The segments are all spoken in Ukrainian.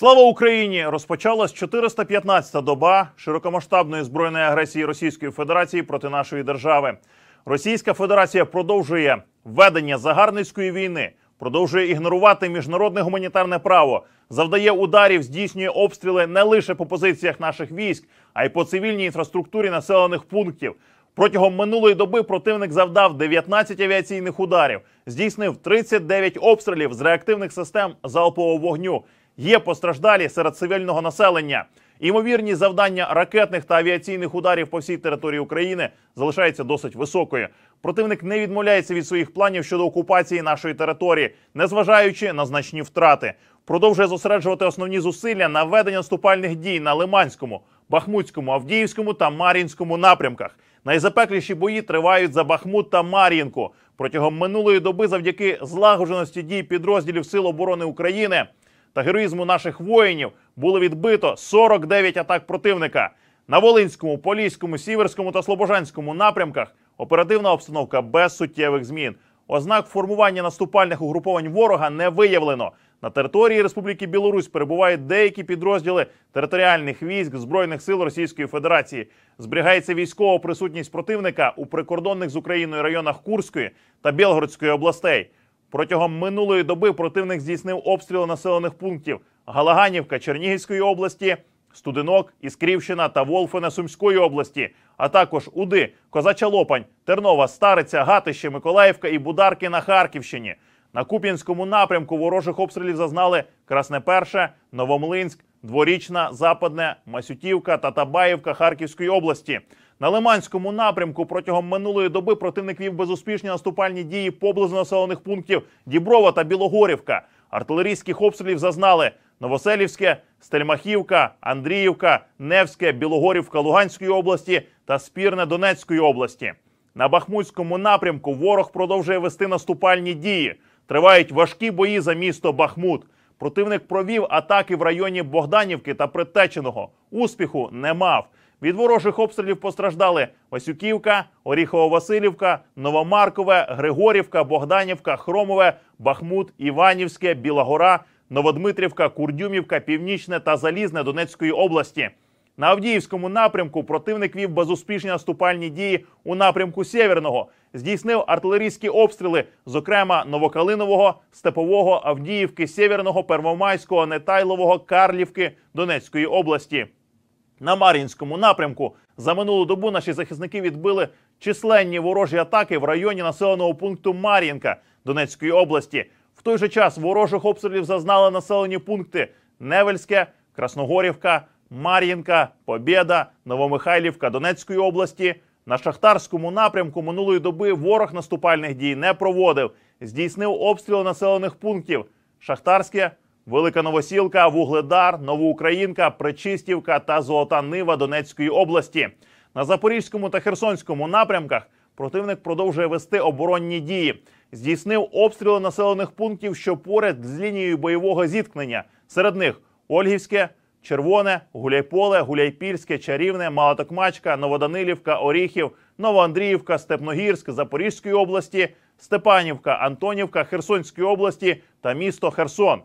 Слава Україні! Розпочалась 415-та доба широкомасштабної збройної агресії Російської Федерації проти нашої держави. Російська Федерація продовжує ведення загарницької війни, продовжує ігнорувати міжнародне гуманітарне право, завдає ударів, здійснює обстріли не лише по позиціях наших військ, а й по цивільній інфраструктурі населених пунктів. Протягом минулої доби противник завдав 19 авіаційних ударів, здійснив 39 обстрілів з реактивних систем залпового вогню Є постраждалі серед цивільного населення. Імовірні завдання ракетних та авіаційних ударів по всій території України залишається досить високою. Противник не відмовляється від своїх планів щодо окупації нашої території, незважаючи на значні втрати. Продовжує зосереджувати основні зусилля на ведення наступальних дій на Лиманському, Бахмутському, Авдіївському та Мар'їнському напрямках. Найзапекліші бої тривають за Бахмут та Мар'їнку протягом минулої доби, завдяки злагодженості дій підрозділів Сил оборони України та героїзму наших воїнів було відбито 49 атак противника. На Волинському, Поліському, Сіверському та Слобожанському напрямках оперативна обстановка без суттєвих змін. Ознак формування наступальних угруповань ворога не виявлено. На території Республіки Білорусь перебувають деякі підрозділи територіальних військ збройних сил Російської Федерації. Зберігається військова присутність противника у прикордонних з Україною районах Курської та Білгородської областей. Протягом минулої доби противник здійснив обстріли населених пунктів Галаганівка Чернігівської області, Студинок, Іскрівщина та Волфина Сумської області, а також Уди, Козача Лопань, Тернова, Стариця, Гатище, Миколаївка і Бударки на Харківщині. На Куп'янському напрямку ворожих обстрілів зазнали Красне Перше, Новомлинськ, дворічна, западне, Масютівка та Табаївка Харківської області. На Лиманському напрямку протягом минулої доби противник вів безуспішні наступальні дії поблизу населених пунктів Діброва та Білогорівка. Артилерійських обстрілів зазнали Новоселівське, Стельмахівка, Андріївка, Невське, Білогорівка Луганської області та Спірне Донецької області. На Бахмутському напрямку ворог продовжує вести наступальні дії. Тривають важкі бої за місто Бахмут. Противник провів атаки в районі Богданівки та Притеченого. Успіху не мав. Від ворожих обстрілів постраждали Васюківка, Оріхово-Василівка, Новомаркове, Григорівка, Богданівка, Хромове, Бахмут, Іванівське, Білогора, Новодмитрівка, Курдюмівка, Північне та Залізне Донецької області. На Авдіївському напрямку противник вів безуспішні наступальні дії у напрямку Северного. Здійснив артилерійські обстріли, зокрема Новокалинового, Степового, Авдіївки, Северного, Первомайського, Нетайлового, Карлівки Донецької області. На Мар'їнському напрямку за минулу добу наші захисники відбили численні ворожі атаки в районі населеного пункту Мар'їнка Донецької області. В той же час ворожих обстрілів зазнали населені пункти Невельське, Красногорівка. Мар'їнка, Побєда, Новомихайлівка Донецької області. На шахтарському напрямку минулої доби ворог наступальних дій не проводив. Здійснив обстріли населених пунктів: Шахтарське, Велика Новосілка, Вугледар, Новоукраїнка, Причистівка та Золота Нива Донецької області. На Запорізькому та Херсонському напрямках противник продовжує вести оборонні дії. Здійснив обстріли населених пунктів, що поряд з лінією бойового зіткнення. Серед них Ольгівське, Червоне, Гуляйполе, Гуляйпільське, Чарівне, Малотокмачка, Новоданилівка, Оріхів, Новоандріївка, Степногірськ, Запорізької області, Степанівка, Антонівка, Херсонської області та місто Херсон.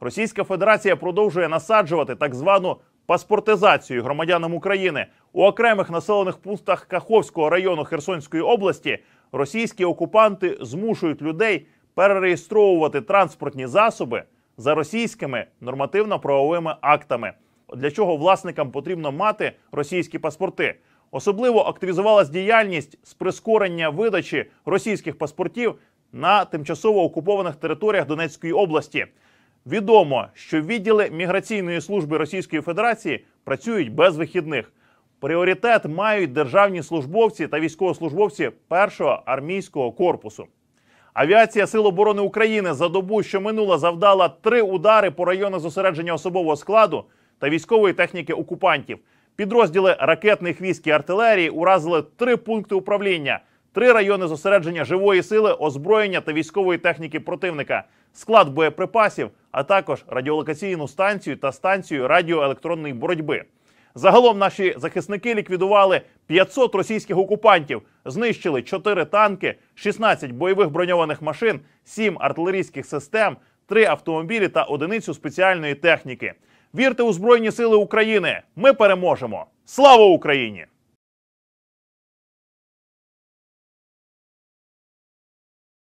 Російська Федерація продовжує насаджувати так звану паспортизацію громадянам України у окремих населених пунктах Каховського району Херсонської області. Російські окупанти змушують людей перереєстровувати транспортні засоби за російськими нормативно-правовими актами, для чого власникам потрібно мати російські паспорти. Особливо активізувалась діяльність з прискорення видачі російських паспортів на тимчасово окупованих територіях Донецької області. Відомо, що відділи міграційної служби Російської Федерації працюють без вихідних. Пріоритет мають державні службовці та військовослужбовці першого армійського корпусу. Авіація Сил оборони України за добу, що минула, завдала три удари по району зосередження особового складу та військової техніки окупантів. Підрозділи ракетних військ і артилерії уразили три пункти управління, три райони зосередження живої сили, озброєння та військової техніки противника, склад боєприпасів, а також радіолокаційну станцію та станцію радіоелектронної боротьби. Загалом наші захисники ліквідували 500 російських окупантів, знищили 4 танки, 16 бойових броньованих машин, 7 артилерійських систем, 3 автомобілі та одиницю спеціальної техніки. Вірте у збройні сили України! Ми переможемо! Слава Україні!